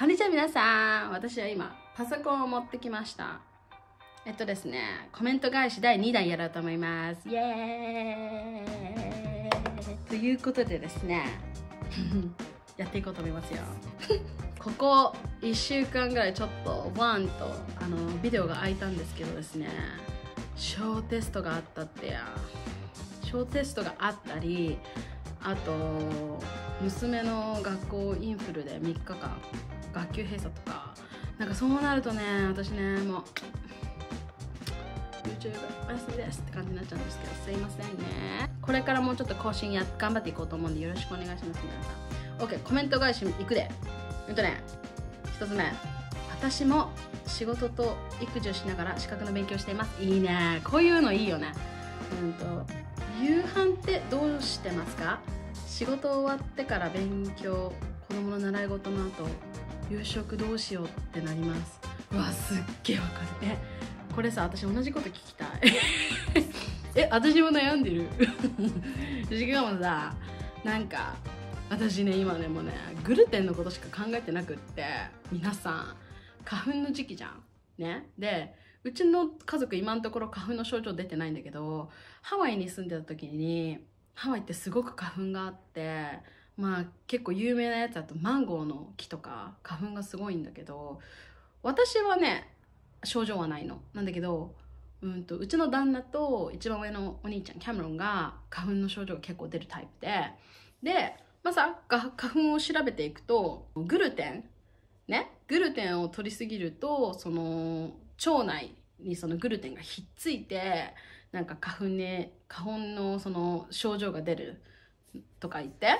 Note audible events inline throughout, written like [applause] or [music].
こんにちは皆さん私は今パソコンを持ってきましたえっとですねコメント返し第2弾やろうと思いますイエーイということでですね [laughs] やっていこうと思いますよ [laughs] ここ1週間ぐらいちょっとワンとあのビデオが空いたんですけどですね小テストがあったってや小テストがあったりあと娘の学校インフルで3日間学級閉鎖とかなんかそうなるとね私ねもう YouTube お休みですって感じになっちゃうんですけどすいませんねこれからもうちょっと更新や頑張っていこうと思うんでよろしくお願いします皆さん OK コメント返しいくでえっとね1つ目私も仕事と育児をしながら資格の勉強していますいいねこういうのいいよねうんと夕飯ってどうしてますか仕事終わってから勉強子供の習い事の後夕食どうしようってなりますうわすっげえわかるねこれさ私同じこと聞きたい [laughs] え私も悩んでる [laughs] しかもさなんか私ね今ねもうねグルテンのことしか考えてなくって皆さん花粉の時期じゃんねでうちの家族今のところ花粉の症状出てないんだけどハワイに住んでた時にハワイってすごく花粉があってまあ結構有名なやつだとマンゴーの木とか花粉がすごいんだけど私はね症状はないのなんだけどうんとうちの旦那と一番上のお兄ちゃんキャメロンが花粉の症状が結構出るタイプででまさ花粉を調べていくとグルテンねグルテンを取りすぎるとその腸内にそのグルテンがひっついてなんか花粉ね花粉のその症状が出るとか言って、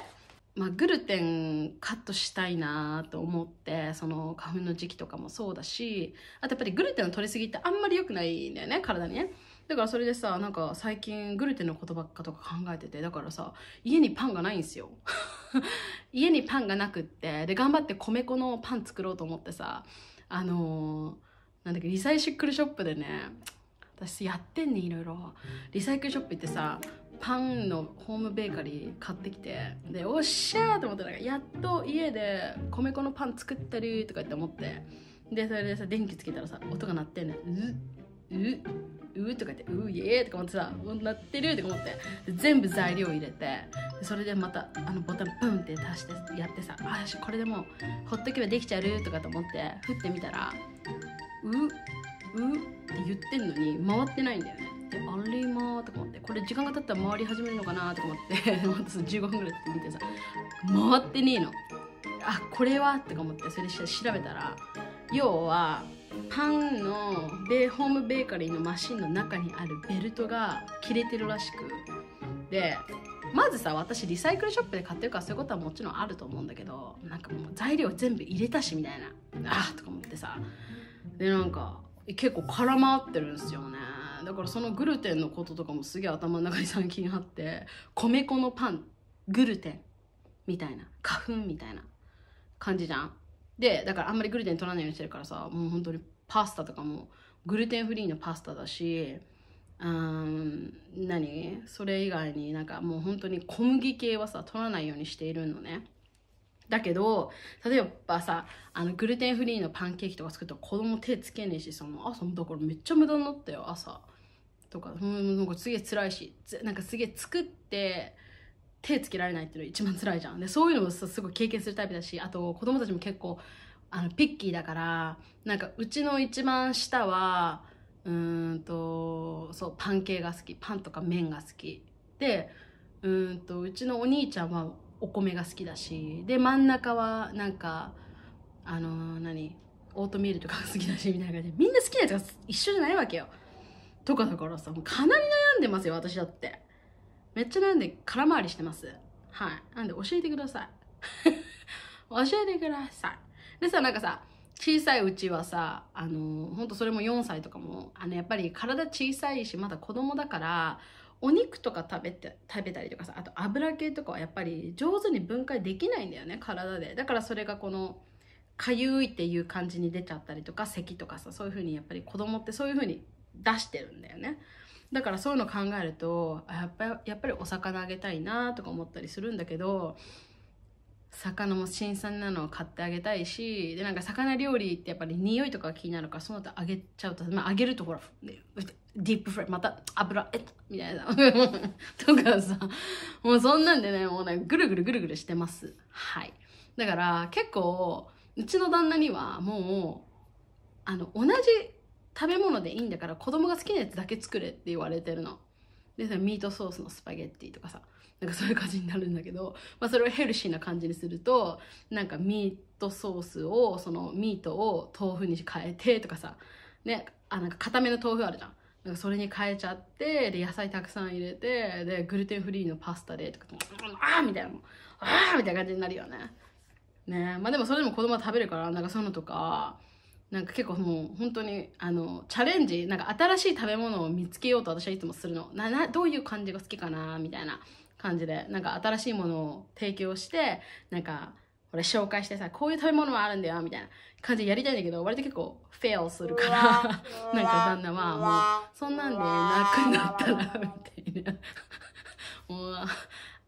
まあ、グルテンカットしたいなと思ってその花粉の時期とかもそうだしあとやっぱりグルテンの取りすぎってあんまり良くないんだよね体にね。だからそれでさなんか最近グルテンのことばっかとか考えててだからさ家にパンがないんですよ [laughs] 家にパンがなくってで頑張って米粉のパン作ろうと思ってさあのーなんだっけリサイクルショップでね私やってんねいろいろリサイクルショップ行ってさパンのホームベーカリー買ってきてでおっしゃーと思ってなんかやっと家で米粉のパン作ったりとかって思ってでそれでさ電気つけたらさ音が鳴ってんねうううとか言って「うイエー」とか思ってさ「鳴ってる」とか思って全部材料入れてそれでまたあのボタンブンって足してやってさ「あこれでもうほっとけばできちゃう」とかと思って振ってみたらうって言ってんのに回ってないんだよねであれまーとか思ってこれ時間が経ったら回り始めるのかなとか思って15 [laughs] 分ぐらいって見てさ回ってねえのあこれはとか思ってそれで調べたら要はパンのベホームベーカリーのマシンの中にあるベルトが切れてるらしくでまずさ私リサイクルショップで買ってるからそういうことはもちろんあると思うんだけどなんかもう材料全部入れたしみたいなあーとか思ってさでなんか結構絡まってるんですよねだからそのグルテンのこととかもすげえ頭の中に最近あって米粉のパングルテンみたいな花粉みたいな感じじゃんでだからあんまりグルテン取らないようにしてるからさもう本当にパスタとかもグルテンフリーのパスタだしうん何それ以外になんかもう本当に小麦系はさ取らないようにしているのねだけど、例えばさ、あの、グルテンフリーのパンケーキとか作ったら子供手つけねえし、その、朝、だからめっちゃ無駄になったよ、朝。とか、うん、なんかすげえ辛いし、なんかすげえ作って、手つけられないっていうの一番辛いじゃん。で、そういうのもさ、すごい経験するタイプだし、あと子供たちも結構、あの、ピッキーだから、なんかうちの一番下は、うんと、そう、パン系が好き。パンとか麺が好き。で、うんと、うちのお兄ちゃんはお米が好きだしで真ん中はなんかあのー、何オートミールとか好きだしみたいな感じでみんな好きなやつが一緒じゃないわけよとかだからさかなり悩んでますよ私だってめっちゃ悩んで空回りしてますはいなんで教えてください [laughs] 教えてくださいでさなんかさ小さいうちはさあのー、ほんとそれも4歳とかもあのやっぱり体小さいしまだ子供だからお肉とか食べて食べたりとかさあと油系とかはやっぱり上手に分解できないんだよね体でだからそれがこのかゆいっていう感じに出ちゃったりとか咳とかさそういう風にやっぱり子供ってそういう風に出してるんだよねだからそういうの考えるとやっぱやっぱりお魚あげたいなとか思ったりするんだけど魚も新鮮なのを買ってあげたいしでなんか魚料理ってやっぱり匂いとか気になるからその後あげちゃうと、まあ、あげるとほらうディープフライまた油えっみたいな [laughs] とかさもうそんなんでねもうねぐるぐるぐるぐるしてますはいだから結構うちの旦那にはもうあの同じ食べ物でいいんだから子供が好きなやつだけ作れって言われてるのでそミートソースのスパゲッティとかさなんかそういう感じになるんだけど、まあ、それをヘルシーな感じにするとなんかミートソースをそのミートを豆腐に変えてとかさねあなんか固めの豆腐あるじゃんそれに変えちゃってで野菜たくさん入れてでグルテンフリーのパスタでとかああみたいなああみたいな感じになるよねねまあでもそれでも子供は食べるからなんかそういうのとかなんか結構もう本当にあのチャレンジなんか新しい食べ物を見つけようと私はいつもするのななどういう感じが好きかなみたいな感じでなんか新しいものを提供してなんか俺紹介してさこういう食べ物もあるんだよみたいな感じでやりたいんだけど割と結構フェアをするから [laughs] なんか旦那はもうそんなんでなくなったらみたいな [laughs] もう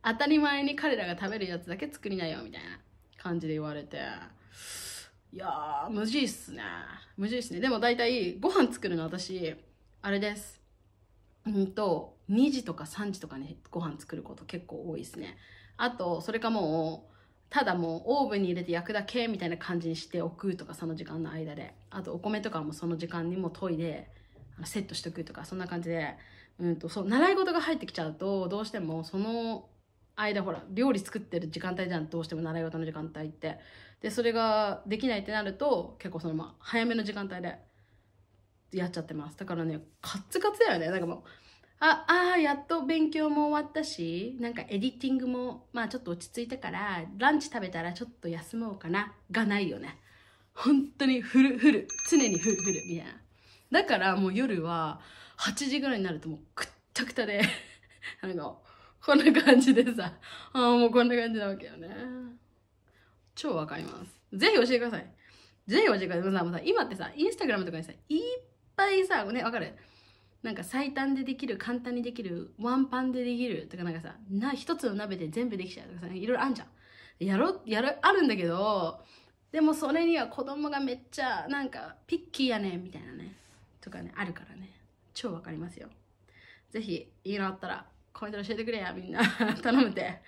当たり前に彼らが食べるやつだけ作りなよみたいな感じで言われていやむずいっすねむずいっすねでも大体ご飯作るの私あれですうんと2時とか3時とかに、ね、ご飯作ること結構多いですねあとそれかもうただもうオーブンに入れて焼くだけみたいな感じにしておくとかその時間の間であとお米とかもその時間にも研いでセットしとくとかそんな感じで、うんと、そう習い事が入ってきちゃうとどうしてもその間ほら料理作ってる時間帯じゃんどうしても習い事の時間帯ってでそれができないってなると結構そのまあ早めの時間帯でやっちゃってますだからねカッツカツだよねなんかもうああやっと勉強も終わったしなんかエディティングもまあちょっと落ち着いたからランチ食べたらちょっと休もうかながないよね本当にフルフル常にフルフルみたいなだからもう夜は8時ぐらいになるともうくったくたで [laughs] なんかこんな感じでさあもうこんな感じなわけよね超わかりますぜひ教えてくださいぜひ教えてください今ってさインスタグラムとかにさいっぱいさねわかるなんか最短でできる簡単にできるワンパンでできるとかなんかさな一つの鍋で全部できちゃうとかさいろいろあんじゃんやろやるあるんだけどでもそれには子供がめっちゃなんかピッキーやねんみたいなねとかねあるからね超わかりますよぜひいいのあったらコメント教えてくれやみんな [laughs] 頼むて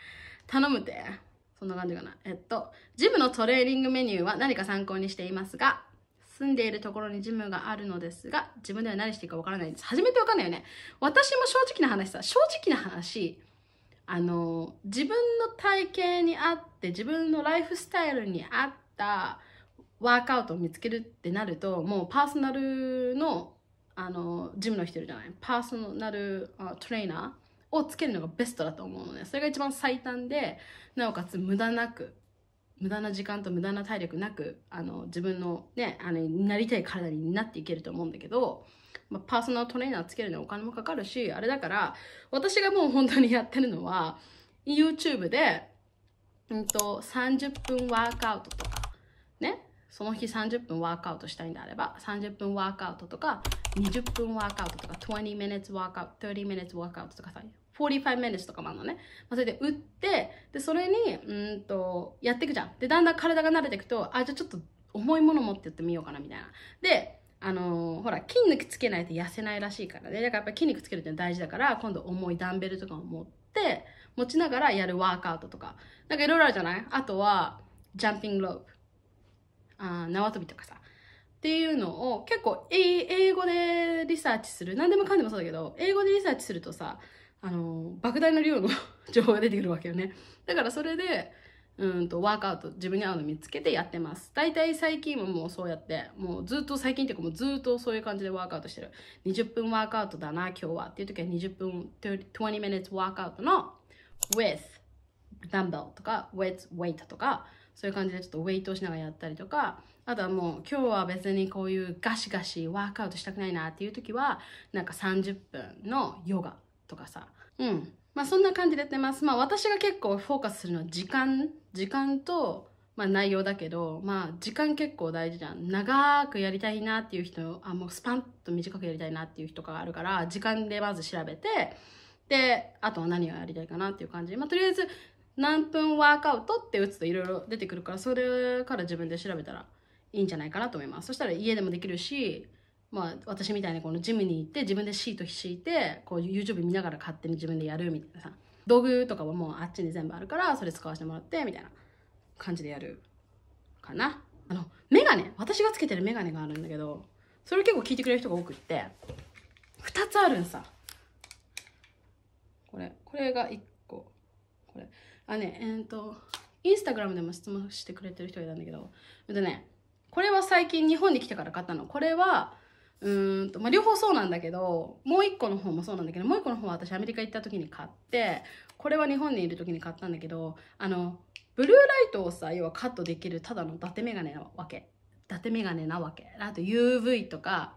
頼むてそんな感じかなえっとジムのトレーニングメニューは何か参考にしていますが住んでいるところにジムがあるのですが、自分では何していいかわからないです。初めてわかんないよね。私も正直な話さ、正直な話、あの、自分の体型に合って、自分のライフスタイルに合ったワークアウトを見つけるってなると、もうパーソナルの、あの、ジムの人いるじゃない。パーソナルトレーナー。をつけるのがベストだと思うので、ね、それが一番最短でなおかつ無駄なく無駄な時間と無駄な体力なくあの自分の,、ね、あのなりたい体になっていけると思うんだけど、まあ、パーソナルトレーナーつけるのお金もかかるしあれだから私がもう本当にやってるのは YouTube で、うんと、と30分ワークアウトとかねその日30分ワークアウトしたいんであれば30分ワークアウトとか20分ワークアウトとか20 minutes ワークアウト30 minutes ワークアウトとかさ45 minutes とかもあるのね。まあ、それで打って、で、それに、うんと、やっていくじゃん。で、だんだん体が慣れていくと、あ、じゃあちょっと重いもの持ってってみようかな、みたいな。で、あのー、ほら、筋肉つけないと痩せないらしいからね。だからやっぱり筋肉つけるって大事だから、今度重いダンベルとかを持って、持ちながらやるワークアウトとか。なんかいろいろあるじゃないあとは、ジャンピングロープ。あ縄跳びとかさ。っていうのを結構英語でリサーチする。何でもかんでもそうだけど、英語でリサーチするとさ、あの莫大な量の [laughs] 情報が出てくるわけよねだからそれでうんとワークアウト自分に合うの見つけてやってます大体最近はもうそうやってもうずっと最近っていうかもうずっとそういう感じでワークアウトしてる20分ワークアウトだな今日はっていう時は20分20 minutes ワークアウトの with dumbbell とか with weight とかそういう感じでちょっとウェイトをしながらやったりとかあとはもう今日は別にこういうガシガシワークアウトしたくないなっていう時はなんか30分のヨガとかさ。うん。まあそんな感じでやってます。まあ私が結構フォーカスするのは時間、時間と、まあ内容だけど、まあ時間結構大事じゃん。長くやりたいなっていう人、あ、もうスパンと短くやりたいなっていう人があるから、時間でまず調べて、で、あとは何をやりたいかなっていう感じ。まあとりあえず、何分ワークアウトって打つといろいろ出てくるから、それから自分で調べたらいいんじゃないかなと思います。そしたら家でもできるし、まあ、私みたいにこのジムに行って自分でシート敷いてこう YouTube 見ながら勝手に自分でやるみたいなさ道具とかはもうあっちに全部あるからそれ使わせてもらってみたいな感じでやるかなあのメガネ私がつけてるメガネがあるんだけどそれ結構聞いてくれる人が多くって2つあるんさこれこれが1個これあねえー、っとインスタグラムでも質問してくれてる人がいたんだけどでねこれは最近日本に来てから買ったのこれはうんと、まあ、両方そうなんだけど、もう一個の方もそうなんだけど、もう一個の方は私アメリカ行った時に買って、これは日本にいる時に買ったんだけど、あの、ブルーライトをさ、要はカットできるただの伊達メガネなわけ。伊達メガネなわけ。あと UV とか、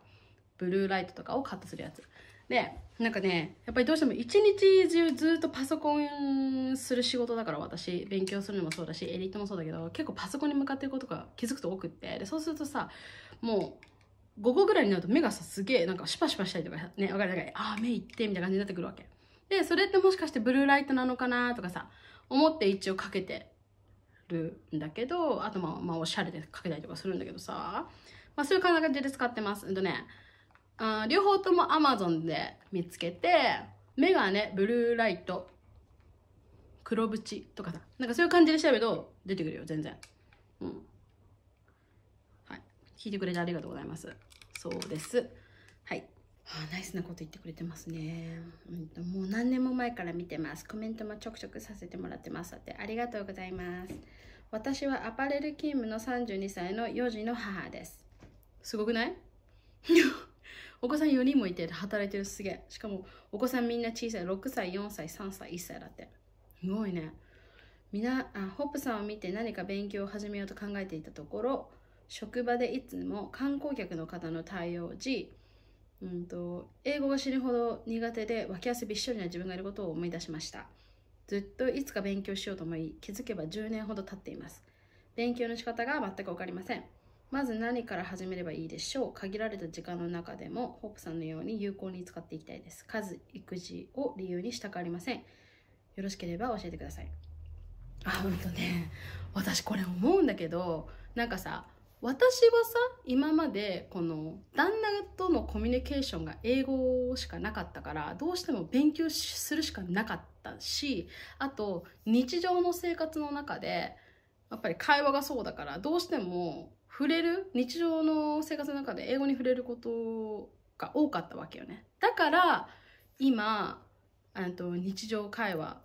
ブルーライトとかをカットするやつ。で、なんかね、やっぱりどうしても一日中ずっとパソコンする仕事だから私、勉強するのもそうだし、エリートもそうだけど、結構パソコンに向かってることが気づくと多くって、で、そうするとさ、もう、午後ぐらいになると目がさすげえなんかシパシパしたりとかね分かるかああ目いってみたいな感じになってくるわけでそれってもしかしてブルーライトなのかなとかさ思って一応かけてるんだけどあとまあ、まあ、おしゃれでかけたりとかするんだけどさ、まあ、そういう感じで使ってますうんとねあ両方とも Amazon で見つけて目がねブルーライト黒縁とかさなんかそういう感じで調べると出てくるよ全然うんはい聞いてくれてありがとうございますそうです。はい。はあ、ナイスなこと言ってくれてますね。うん、もう何年も前から見てます。コメントもちょくちょくさせてもらってます。ってありがとうございます。私はアパレル勤務の32歳の4児の母です。すごくない [laughs] お子さん4人もいて働いてるすげえ。しかもお子さんみんな小さい。6歳、4歳、3歳、1歳だって。すごいね。みなあホップさんを見て何か勉強を始めようと考えていたところ職場でいつも観光客の方の対応時、うんと、英語が死ぬほど苦手で脇汗びっしょりな自分がいることを思い出しましたずっといつか勉強しようと思い気づけば10年ほど経っています勉強の仕方が全く分かりませんまず何から始めればいいでしょう限られた時間の中でもホップさんのように有効に使っていきたいです数育児を理由にしたくありませんよろしければ教えてくださいあほんとね私これ思うんだけどなんかさ私はさ今までこの旦那とのコミュニケーションが英語しかなかったからどうしても勉強するしかなかったしあと日常の生活の中でやっぱり会話がそうだからどうしても触れる日常の生活の中で英語に触れることが多かったわけよねだから今と日常会話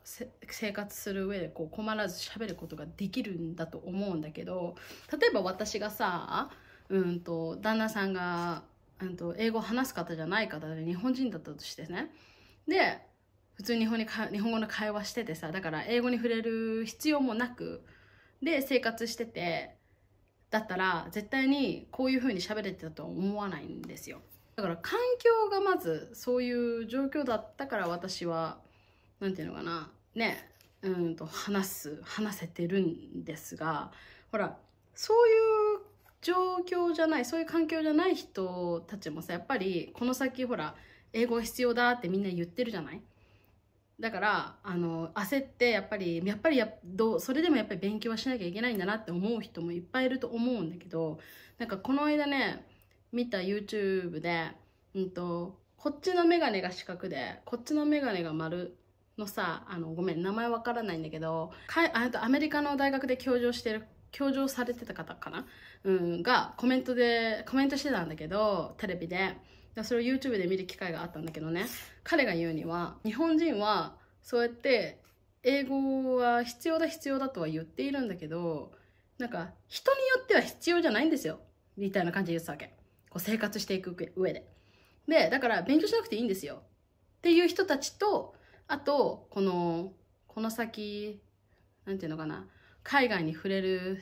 生活する上でこう困らず喋ることができるんだと思うんだけど例えば私がさうんと旦那さんが、うんと、英語話す方じゃない方で日本人だったとしてねで普通日本に日本語の会話しててさだから英語に触れる必要もなくで生活しててだったら絶対にこういう風に喋れてたとは思わないんですよ。だから環境がまずそういう状況だったから私は何て言うのかなねうんと話す話せてるんですがほらそういう状況じゃないそういう環境じゃない人たちもさやっぱりこの先ほら英語が必要だってみんな言ってるじゃないだからあの焦ってやっぱりやっぱりどうそれでもやっぱり勉強はしなきゃいけないんだなって思う人もいっぱいいると思うんだけどなんかこの間ね見た YouTube で、うんと、こっちのメガネが四角で、こっちのメガネが丸のさ、あの、ごめん、名前わからないんだけど、かあとアメリカの大学で教授してる、教授されてた方かなうん、がコメントで、コメントしてたんだけど、テレビで。それを YouTube で見る機会があったんだけどね、彼が言うには、日本人はそうやって英語は必要だ必要だとは言っているんだけど、なんか人によっては必要じゃないんですよ、みたいな感じで言ってたわけ。こう生活していく上で。で、だから勉強しなくていいんですよ。っていう人たちと、あと、この、この先、なんていうのかな、海外に触れる、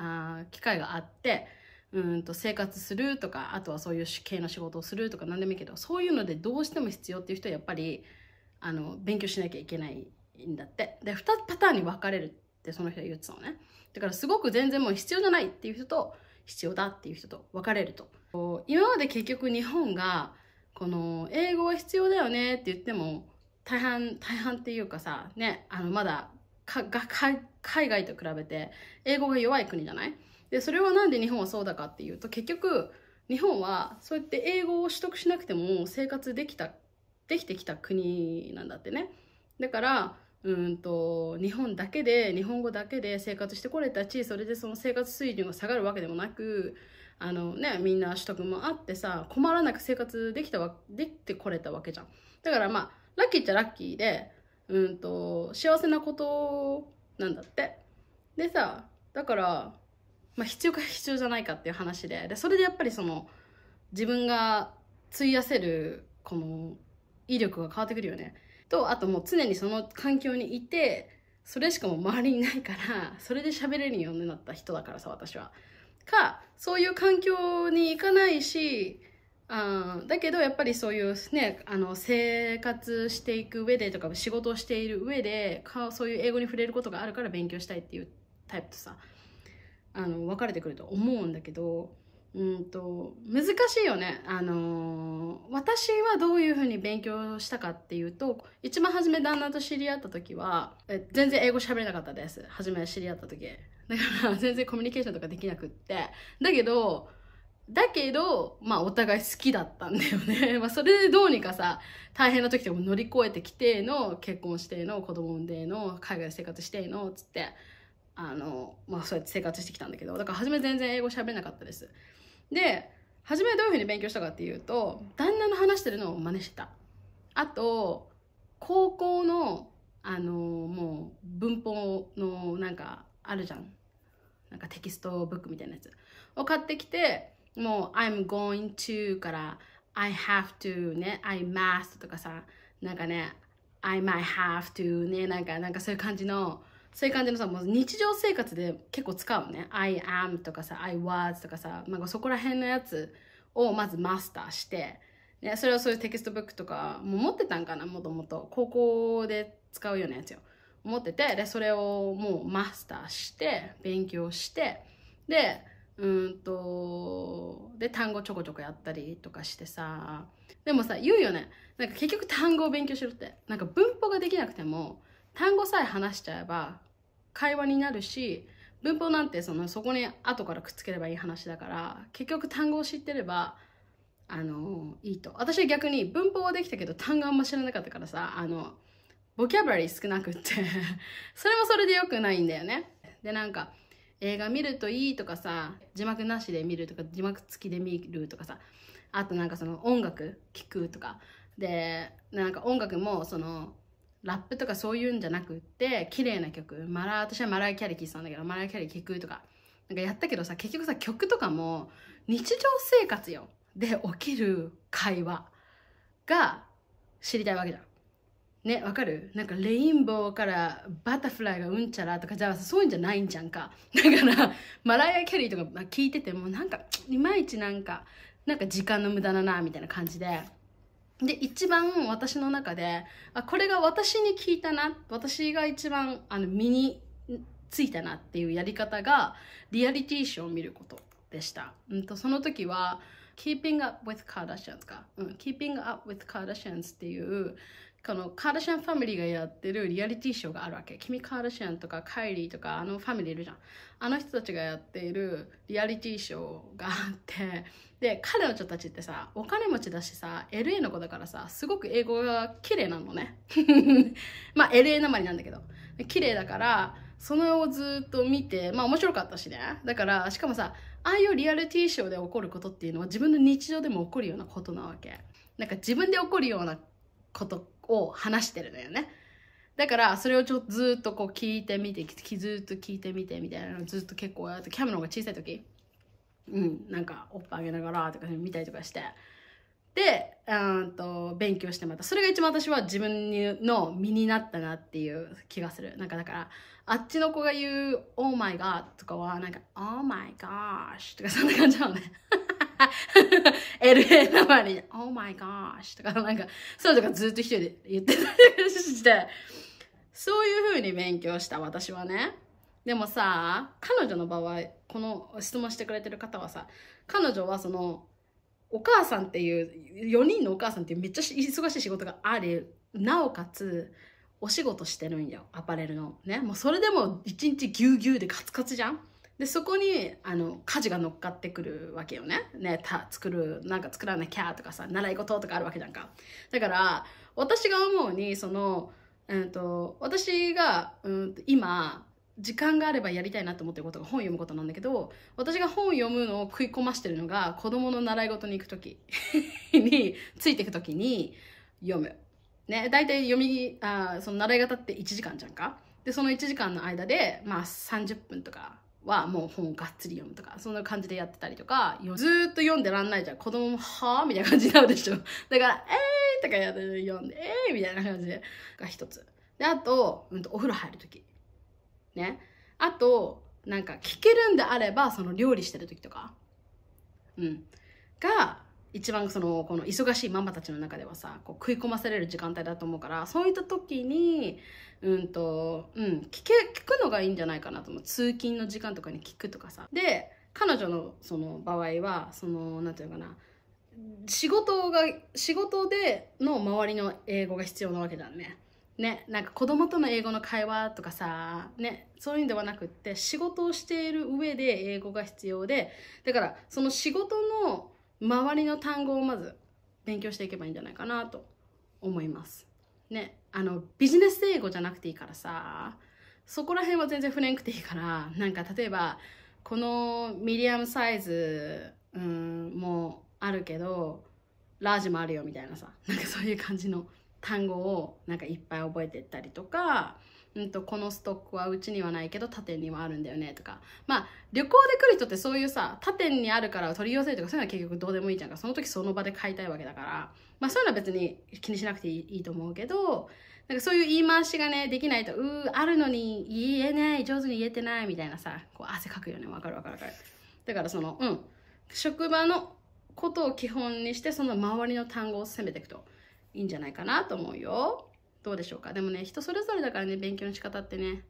あ機会があって、うんと生活するとか、あとはそういう系の仕事をするとか何でもいいけど、そういうのでどうしても必要っていう人はやっぱり、あの、勉強しなきゃいけないんだって。で、2パターンに分かれるってその人は言ってたのね。だからすごく全然もう必要じゃないっていう人と、必要だっていう人と別れると今まで結局日本がこの英語は必要だよねって言っても大半大半っていうかさねあのまだ海外と比べて英語が弱い国じゃないでそれはなんで日本はそうだかっていうと結局日本はそうやって英語を取得しなくても生活できたできてきた国なんだってねだからうんと日本だけで日本語だけで生活してこれたしそれでその生活水準が下がるわけでもなくあの、ね、みんな取得もあってさ困らなく生活できたわできてこれたわけじゃんだからまあラッキーっちゃラッキーでうんと幸せなことなんだってでさだから、まあ、必要か必要じゃないかっていう話ででそれでやっぱりその自分が費やせるこの威力が変わってくるよね。とあともう常にその環境にいてそれしかも周りにないからそれで喋れるようになった人だからさ私は。かそういう環境に行かないしあだけどやっぱりそういうねあの生活していく上でとか仕事をしている上でかそういう英語に触れることがあるから勉強したいっていうタイプとさあの分かれてくると思うんだけどうんと難しいよね、あのー、私はどういうふうに勉強したかっていうと一番初め旦那と知り合った時はえ全然英語喋れなかったです初め知り合った時だから [laughs] 全然コミュニケーションとかできなくってだけどだけどまあお互い好きだったんだよね、[laughs] まあ、それでどうにかさ大変な時とかも乗り越えてきての結婚しての子供産んでの海外生活してのつってあのまあそうやって生活してきたんだけどだから初め全然英語喋れなかったですで初めどういうふうに勉強したかっていうと旦那の話してるのを真似してたあと高校のあのもう文法のなんかあるじゃんなんかテキストブックみたいなやつを買ってきてもう「I'm going to」から「I have to」ね「I must」とかさなんかね「I might have to ね」ねなんかなんかそういう感じのそういう感じのさ、もう日常生活で結構使うね。I am とかさ、I was とかさ、なんかそこら辺のやつをまずマスターして、ね、それをそういうテキストブックとかも持ってたんかな、もともと。高校で使うようなやつよ。持ってて、で、それをもうマスターして、勉強して、で、うんと、で、単語ちょこちょこやったりとかしてさ、でもさ、言うよね。なんか結局単語を勉強しろって。なんか文法ができなくても、単語さえ話しちゃえば会話になるし文法なんてそのそこに後からくっつければいい話だから結局単語を知ってればあのいいと私は逆に文法はできたけど単語あんま知らなかったからさあのボキャブラリー少なくって [laughs] それもそれでよくないんだよねでなんか映画見るといいとかさ字幕なしで見るとか字幕付きで見るとかさあとなんかその音楽聴くとかでなんか音楽もそのラップとかそういうんじゃなくって綺麗な曲マラ私はマライ・キャリー聴いてたんだけどマライ・キャリー聴くとかなんかやったけどさ結局さ曲とかも日常生活よで起きる会話が知りたいわけじゃん。ねわかるなんかレインボーからバタフライがうんちゃらとかじゃあそういうんじゃないんじゃんかだからマライア・キャリーとか聞いててもなんかいまいちなんかなんか時間の無駄だなみたいな感じで。で一番私の中であこれが私に効いたな私が一番あの身についたなっていうやり方がリアリティショーを見ることでした、うんと、とその時は Keeping Up with Kardashians か、うん、Keeping Up with Kardashians っていうこのカーダシャンファミリーがやってるリアリティショーがあるわけキミ・カーダシアンとかカイリーとかあのファミリーいるじゃんあの人たちがやっているリアリティショーがあってで彼人たちってさお金持ちだしさ LA の子だからさすごく英語が綺麗なのね [laughs] まあ LA なまりなんだけど綺麗だからそれをずっと見てまあ面白かったしねだからしかもさああいうリアリティショーで起こることっていうのは自分の日常でも起こるようなことなわけなんか自分で起こるようなことを話してるのよね。だからそれをちょっとずっとこう聞いてみてずっと聞いてみてみたいなのずっと結構キャメロンが小さい時うんなんかおっぱいあげながらとか見たりとかしてでうんと勉強してまたそれが一番私は自分の身になったなっていう気がするなんかだからあっちの子が言う「オーマイガー」とかはなんか「オーマイガーシ」とかそんな感じなのね [laughs] LA [laughs] のまりで、Oh my gosh! とか、なんか、そうとかずっと一人で言ってたりして、そういう風に勉強した、私はね。でもさ、彼女の場合、この質問してくれてる方はさ、彼女はその、お母さんっていう、4人のお母さんっていうめっちゃ忙しい仕事があり、なおかつ、お仕事してるんよ、アパレルの。ね、もうそれでも一日ぎゅうぎゅうでカツカツじゃんでそこにあの家事が乗っかってくるわけよねねた作るなんか作らなきゃとかさ習い事とかあるわけじゃんかだから私が思うにその、うん、と、私が、うん、今時間があればやりたいなと思ってることが本読むことなんだけど私が本読むのを食い込ましてるのが子供の習い事に行く時 [laughs] についていく時に読む。ね、大体読みあその習い方って1時間じゃんかでその1時間の間で、まあ、30分とかはもう本をがっつり読むとか、そんな感じでやってたりとか、ずっと読んでらんないじゃん。子供も、はぁみたいな感じになるでしょ。[laughs] だから、えーとかやって読んで、えーみたいな感じで、が一つ。で、あと、うんと、お風呂入るとき。ね。あと、なんか、聞けるんであれば、その料理してるときとか。うん。が、一番そのこの忙しいママたちの中ではさこう食い込ませれる時間帯だと思うからそういった時にうんと、うん、聞け聞くのがいいんじゃないかなと思う通勤の時間とかに聞くとかさで彼女のその場合はその何て言うかな仕事が仕事での周りの英語が必要なわけだね。ね、なんか子供との英語の会話とかさ、ね、そういうんではなくって仕事をしている上で英語が必要でだからその仕事の周りの単語をまず勉強していけばいいんじゃないかなと思います。ね、あのビジネス英語じゃなくていいからさそこら辺は全然触れんくていいからなんか例えばこのミディアムサイズ、うん、もあるけどラージもあるよみたいなさなんかそういう感じの単語をなんかいっぱい覚えてったりとかうんと、このストックはうちにはないけど他店にはあるんだよねとか。まあ、旅行で来る人ってそういうさ、他店にあるから取り寄せるとかそういうのは結局どうでもいいじゃんか。その時その場で買いたいわけだから。まあそういうのは別に気にしなくていいと思うけど、なんかそういう言い回しがね、できないと、うー、あるのに言えない、上手に言えてないみたいなさ、こう汗かくよね。わかるわかるわかる。だからその、うん。職場のことを基本にして、その周りの単語を攻めていくといいんじゃないかなと思うよ。どうでしょうかでもね人それぞれだからね勉強の仕方ってね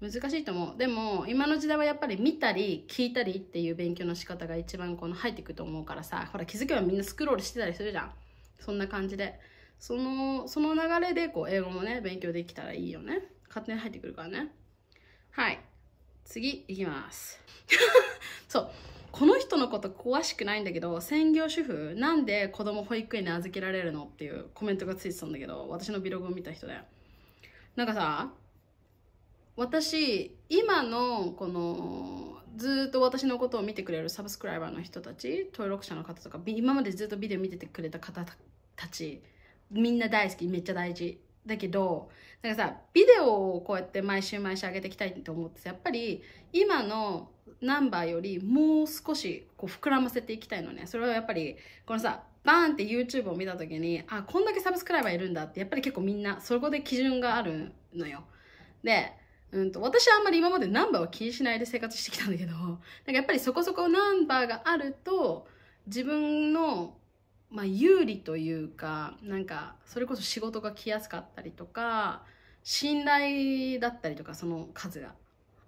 難しいと思うでも今の時代はやっぱり見たり聞いたりっていう勉強の仕方が一番この入ってくると思うからさほら気づけばみんなスクロールしてたりするじゃんそんな感じでそのその流れでこう英語もね勉強できたらいいよね勝手に入ってくるからねはい次いきます [laughs] そうこの人のこと詳しくないんだけど専業主婦なんで子供保育園に預けられるのっていうコメントがついてたんだけど私のビログを見た人でなんかさ私今のこのずっと私のことを見てくれるサブスクライバーの人たち登録者の方とか今までずっとビデオ見ててくれた方たちみんな大好きめっちゃ大事だけどなんかさビデオをこうやって毎週毎週上げていきたいと思ってさやっぱり今のナンバーよりもう少しこう膨らませていきたいのねそれはやっぱりこのさバーンって YouTube を見た時にあこんだけサブスクライバーいるんだってやっぱり結構みんなそこで基準があるのよで、うんと、私はあんまり今までナンバーを気にしないで生活してきたんだけど [laughs] なんかやっぱりそこそこナンバーがあると自分のまあ、有利というかなんかそれこそ仕事が来やすかったりとか信頼だったりとかその数が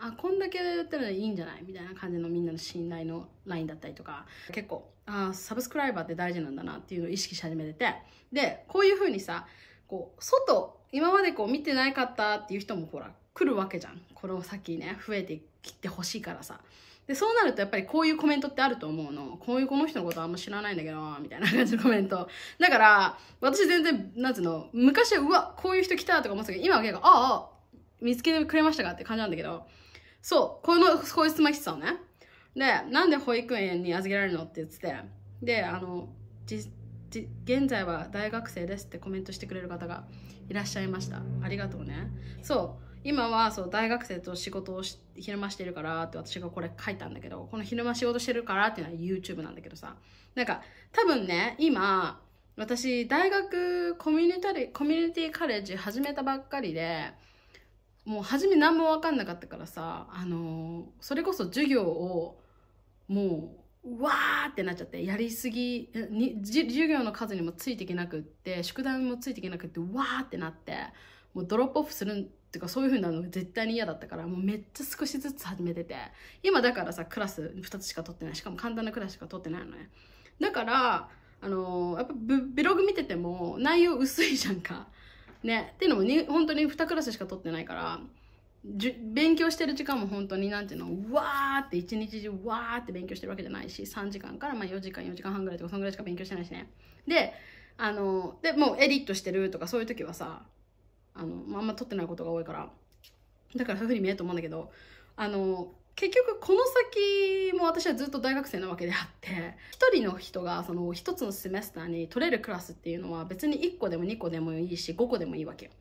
あこんだけやったらいいんじゃないみたいな感じのみんなの信頼のラインだったりとか結構あサブスクライバーって大事なんだなっていうのを意識し始めててでこういうふうにさこう外今までこう見てなかったっていう人もほら来るわけじゃんこれっ先ね増えてきてほしいからさでそうなるとやっぱりこういうコメントってあると思うのこういうこの人のことあんま知らないんだけどみたいな感じのコメントだから私全然なんつうの昔はうわこういう人来たとか思ってたけど今は結構ああ見つけてくれましたかって感じなんだけどそう、この、こいつ巻きさんね。で、なんで保育園に預けられるのって言ってて、で、あの、じ、じ、現在は大学生ですってコメントしてくれる方がいらっしゃいました。ありがとうね。そう、今はそう大学生と仕事を昼間してるからって私がこれ書いたんだけど、この昼間仕事してるからっていうのは YouTube なんだけどさ。なんか、多分ね、今、私、大学コミュニティ、コミュニティカレッジ始めたばっかりで、もう初め何も分かんなかったからさ、あのー、それこそ授業をもう、うわーってなっちゃって、やりすぎ、授業の数にもついていけなくって、宿題もついていけなくって、うわーってなって、もうドロップオフするっていうかそういう風なのが絶対に嫌だったからもうめっちゃ少しずつ始めてて今だからさクラス2つしか取ってないしかも簡単なクラスしか取ってないのねだからあのー、やっぱブログ見てても内容薄いじゃんかねっていうのもに本当に2クラスしか取ってないからじゅ勉強してる時間も本当になんていうのわーって一日中わーって勉強してるわけじゃないし3時間からまあ4時間4時間半ぐらいとかそんぐらいしか勉強してないしねであのでもうエディットしてるとかそういう時はさあの、まあんま取ってないことが多いからだからそういうふうに見えると思うんだけどあの結局この先も私はずっと大学生なわけであって1人の人がその1つのセメスターに取れるクラスっていうのは別に1個でも2個でもいいし5個でもいいわけよ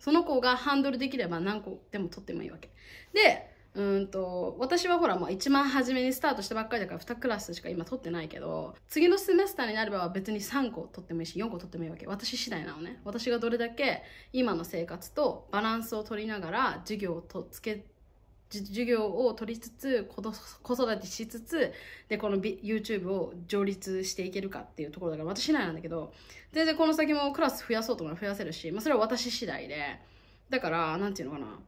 その子がハンドルできれば何個でも取ってもいいわけでうんと私はほらもう一番初めにスタートしたばっかりだから2クラスしか今取ってないけど次のセメスターになれば別に3個取ってもいいし4個取ってもいいわけ私次第なのね私がどれだけ今の生活とバランスを取りながら授業をとつけ授業を取りつつ子育てしつつでこの YouTube を上立していけるかっていうところだから私次第なんだけど全然この先もクラス増やそうと思えば増やせるし、まあ、それは私次第でだから何て言うのかな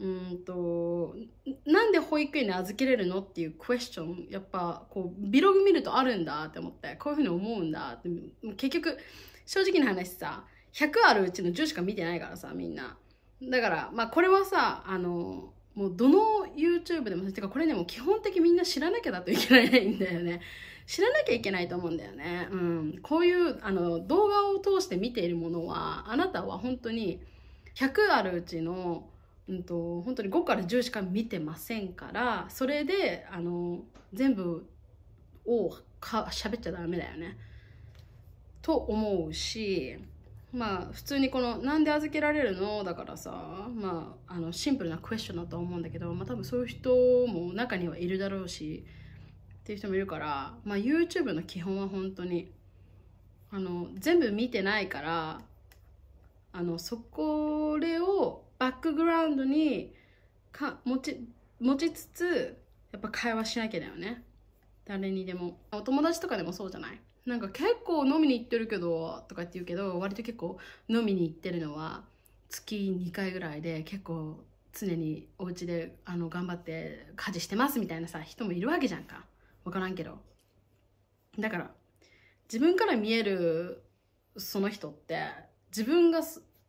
うんとなんで保育園に預けれるのっていうクエスチョンやっぱこうビログ見るとあるんだって思ってこういうふうに思うんだって結局正直な話さ100あるうちの10しか見てないからさみんなだからまあこれはさあのもうどの YouTube でもてかこれねもう基本的みんな知らなきゃだといけないんだよね知らなきゃいけないと思うんだよね、うん、こういうあの動画を通して見ているものはあなたは本当に100あるうちの、うんと、本当に5から10しか見てませんからそれであの全部をか喋っちゃダメだよねと思うしまあ普通にこの「なんで預けられるの?」だからさまああのシンプルなクエスチョンだと思うんだけど、まあ、多分そういう人も中にはいるだろうしっていう人もいるから、まあ、YouTube の基本は本当にあの全部見てないからあのそこれをバックグラウンドにか持ち持ちつつやっぱ会話しなきゃだよね誰にでもお友達とかでもそうじゃないなんか結構飲みに行ってるけどとかって言うけど割と結構飲みに行ってるのは月2回ぐらいで結構常にお家であの頑張って家事してますみたいなさ人もいるわけじゃんか分からんけどだから自分から見えるその人って自分が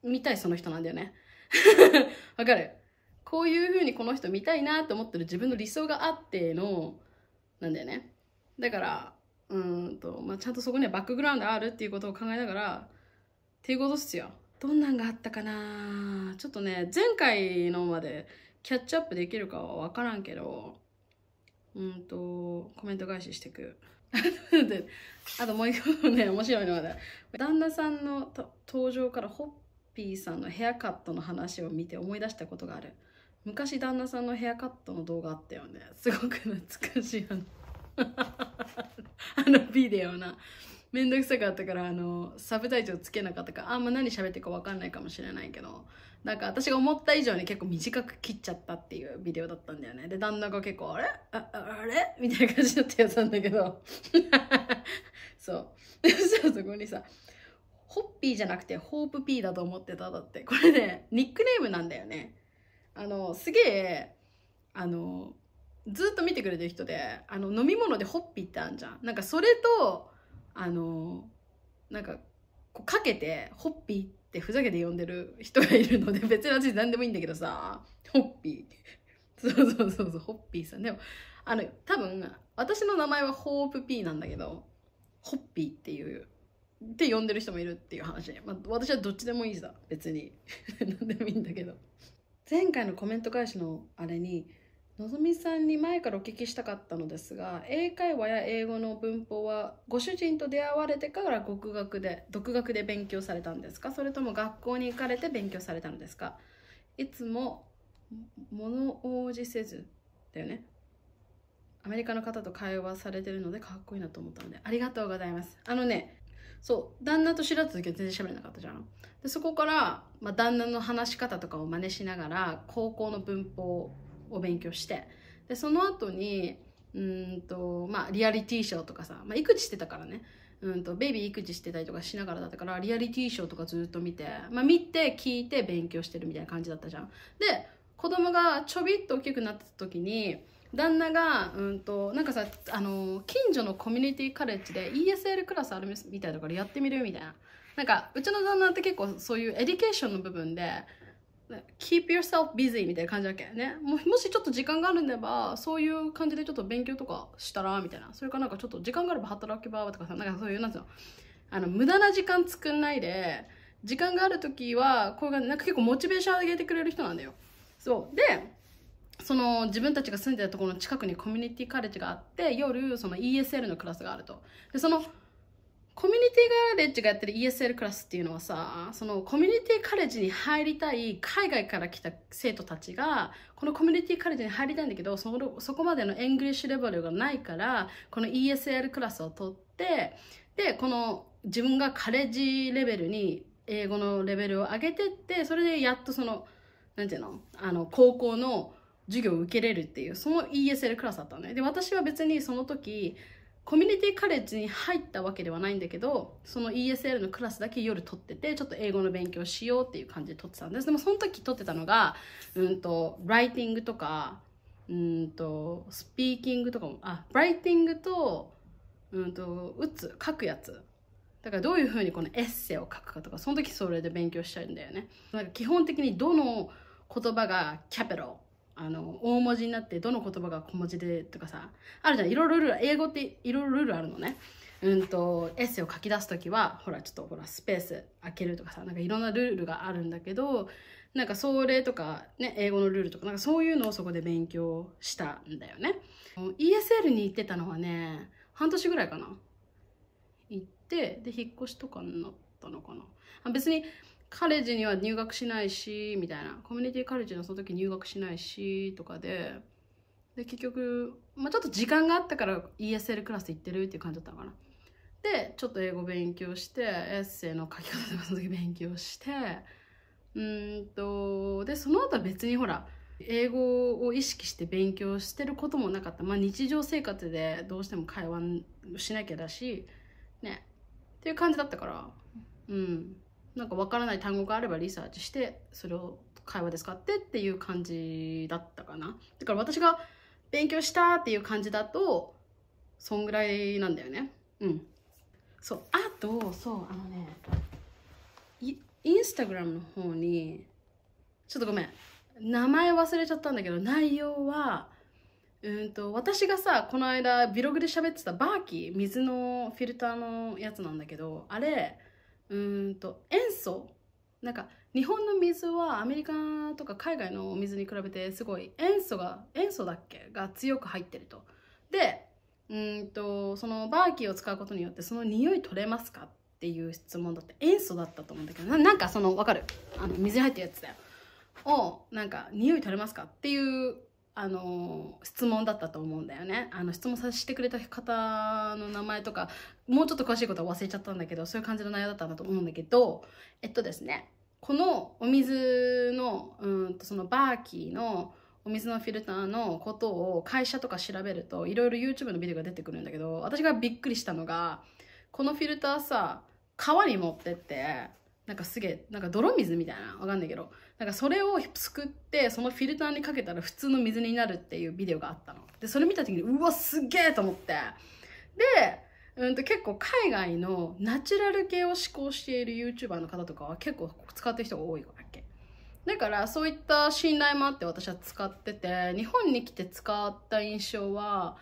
見たいその人なんだよね [laughs] わかるこういうふうにこの人見たいなって思ってる自分の理想があってのなんだよねだからうんと、まあ、ちゃんとそこにはバックグラウンドあるっていうことを考えながらっていうことっすよどんなんがあったかなちょっとね前回のまでキャッチアップできるかは分からんけどうんとコメント返ししてくあともう一個ね面白いのは旦那さんの登場からホッピーさんのヘアカットの話を見て思い出したことがある昔旦那さんのヘアカットの動画あったよねすごく懐かしいあのビデオなめんどくさかったからあのサブタイトルつけなかったからあんま何喋ってるか分かんないかもしれないけどなんか私が思った以上に結構短く切っちゃったっていうビデオだったんだよねで旦那が結構あれああれみたいな感じだったやつなんだけどそう [laughs] そそこにさホッピーじゃなくてホープピーだと思ってただってこれねニックネームなんだよねあのすげえあのずっと見てくれてる人であの飲み物でホッピーってあるじゃんなんかそれとあのなんかこうかけてホッピーってふざけて呼んでる人がいるので別の私何でもいいんだけどさホッピー [laughs] そうそうそうそうホッピーさんでもあの多分私の名前はホープピーなんだけどホッピーっていうって呼んでる人もいるっていう話、まあ、私はどっちでもいいさ別に [laughs] 何でもいいんだけど前回のコメント返しのあれにのぞみさんに前からお聞きしたかったのですが英会話や英語の文法はご主人と出会われてから独学で独学で勉強されたんですかそれとも学校に行かれて勉強されたのですかいつも物応じせずだよねアメリカの方と会話されてるのでかっこいいなと思ったのでありがとうございますあのねそう旦那と知らず時は全然喋れなかったじゃんでそこから、まあ、旦那の話し方とかを真似しながら高校の文法を勉強してでその後にうんとまあリアリティショーとかさ、まあ、育児してたからねうんとベイビー育児してたりとかしながらだったからリアリティショーとかずっと見て、まあ、見て聞いて勉強してるみたいな感じだったじゃん。で子供がちょびっと大きくなった時に旦那がうんとなんかさあの近所のコミュニティカレッジで ESL クラスあるみたいだからやってみるみたいな。なんかうちの旦那って結構そういうエディケーションの部分で keep yourself busy みたいな感じだっけねももしちょっと時間があるんでばそういう感じでちょっと勉強とかしたらみたいなそれかなんかちょっと時間があれば働けばとかさなんかそういうなんつうのあの無駄な時間作んないで時間がある時はこういうなんか結構モチベーション上げてくれる人なんだよそうでその自分たちが住んでたところの近くにコミュニティカレッジがあって夜その ESL のクラスがあるとでそのコミュニティカレッジがやってる ESL クラスっていうのはさそのコミュニティカレッジに入りたい海外から来た生徒たちがこのコミュニティカレッジに入りたいんだけどそのそこまでのエングリッシュレベルがないからこの ESL クラスを取ってでこの自分がカレッジレベルに英語のレベルを上げてってそれでやっとその何て言うのあの高校の授業を受けれるっていうその ESL クラスだったのねで私は別にその時コミュニティカレッジに入ったわけではないんだけどその ESL のクラスだけ夜取っててちょっと英語の勉強しようっていう感じで取ってたんですでもその時取ってたのがうんとライティングとかうんとスピーキングとかもあライティングとうんと打つ書くやつだからどういうふうにこのエッセイを書くかとかその時それで勉強しちゃうんだよねなんか基本的にどの言葉がキャピタルあの大文字になってどの言葉が小文字でとかさあるじゃんいろいろルール英語っていろいろルールあるのね。うんとエッセイを書き出す時はほらちょっとほらスペース開けるとかさなんかいろんなルールがあるんだけどなんかそれとか、ね、英語のルールとかなんかそういうのをそこで勉強したんだよね。ESL に行ってたのはね半年ぐらいかな行ってで引っ越しとかになったのかな。別にカレッジには入学しないしみたいなコミュニティカレッジのその時入学しないしとかでで結局、まあ、ちょっと時間があったから ESL クラス行ってるっていう感じだったのかなでちょっと英語勉強してエッセイの書き方とかその時勉強してうんとでその後は別にほら英語を意識して勉強してることもなかった、まあ、日常生活でどうしても会話しなきゃだしねっていう感じだったからうんなんかわからない単語があればリサーチしてそれを会話で使ってっていう感じだったかなだから私が勉強したっていう感じだとそんぐらいなんだよねうんそうあとそうあのねインスタグラムの方にちょっとごめん名前忘れちゃったんだけど内容はうんと私がさこの間ブログで喋ってたバーキー水のフィルターのやつなんだけどあれうんと塩素なんか日本の水はアメリカとか海外のお水に比べてすごい塩素が塩素だっけが強く入ってるとでうんとそのバーキーを使うことによってその匂い取れますかっていう質問だって塩素だったと思うんだけどなんかその分かるあの水に入ってるやつだよをなんか匂い取れますかっていうあの質問だったと思うんだよねあの質問させてくれた方の名前とかもうちょっと詳しいことは忘れちゃったんだけどそういう感じの内容だったんだと思うんだけどえっとですねこのお水のうんとそのバーキーのお水のフィルターのことを会社とか調べるといろいろ YouTube のビデオが出てくるんだけど私がびっくりしたのがこのフィルターさ川に持ってってなんかすげえ、なんか泥水みたいな、わかんないけど、なんかそれをすくって、そのフィルターにかけたら普通の水になるっていうビデオがあったの。で、それ見た時に、うわ、すげえと思って。で、うんと結構海外のナチュラル系を志向している YouTuber の方とかは結構使ってる人が多いわけ。だからそういった信頼もあって私は使ってて、日本に来て使った印象は、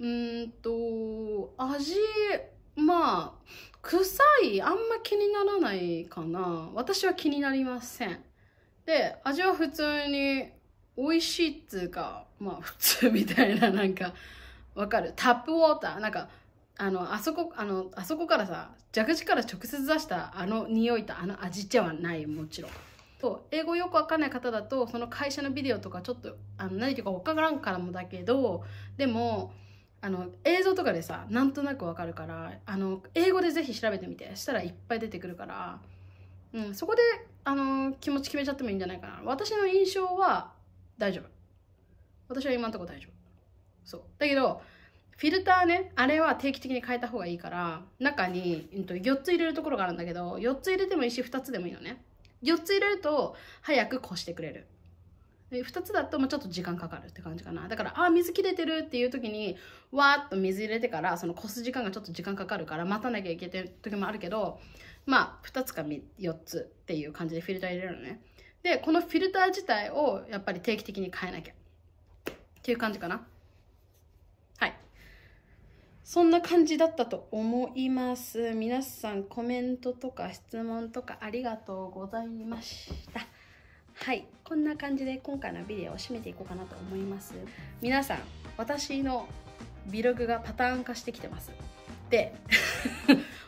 うんと、味、まあ臭いあんま気にならないかな私は気になりませんで味は普通に美味しいっつうかまあ普通みたいななんかわかるタップウォーターなんかあのあそこあのあそこからさ蛇口から直接出したあの匂いとあの味ではないもちろんと、英語よくわかんない方だとその会社のビデオとかちょっとあの何ていうか分からんからもだけどでもあの映像とかでさなんとなくわかるからあの英語でぜひ調べてみてしたらいっぱい出てくるから、うん、そこであの気持ち決めちゃってもいいんじゃないかな私の印象は大丈夫私は今んとこ大丈夫そうだけどフィルターねあれは定期的に変えた方がいいから中に、と、4つ入れるところがあるんだけど4つ入れてもいいし2つでもいいのね4つ入れると早く越してくれる2つだともうちょっと時間かかるって感じかなだからあ水切れてるっていう時にわーっと水入れてからそのこす時間がちょっと時間かかるから待たなきゃいけない時もあるけどまあ2つか4つっていう感じでフィルター入れるのねでこのフィルター自体をやっぱり定期的に変えなきゃっていう感じかなはいそんな感じだったと思います皆さんコメントとか質問とかありがとうございましたはいこんな感じで今回のビデオを締めていこうかなと思います皆さん私のビログがパターン化してきてますで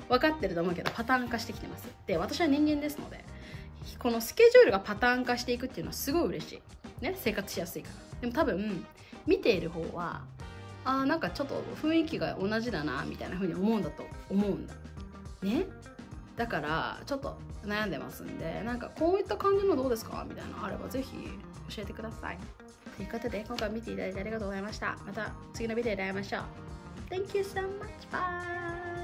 分 [laughs] かってると思うけどパターン化してきてますで私は人間ですのでこのスケジュールがパターン化していくっていうのはすごい嬉しいね生活しやすいからでも多分見ている方はあーなんかちょっと雰囲気が同じだなみたいな風に思うんだと思うんだねだからちょっと悩んでますんでなんかこういった感じのどうですかみたいなのあればぜひ教えてくださいということで今回見ていただいてありがとうございましたまた次のビデオで会いましょう Thank you so much bye